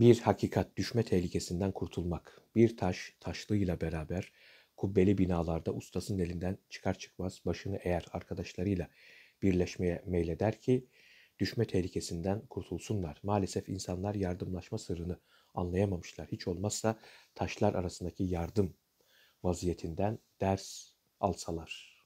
bir hakikat düşme tehlikesinden kurtulmak. Bir taş taşlığıyla beraber kubbeli binalarda ustasının elinden çıkar çıkmaz başını eğer arkadaşlarıyla birleşmeye meyleder ki düşme tehlikesinden kurtulsunlar. Maalesef insanlar yardımlaşma sırrını anlayamamışlar. Hiç olmazsa taşlar arasındaki yardım vaziyetinden ders alsalar.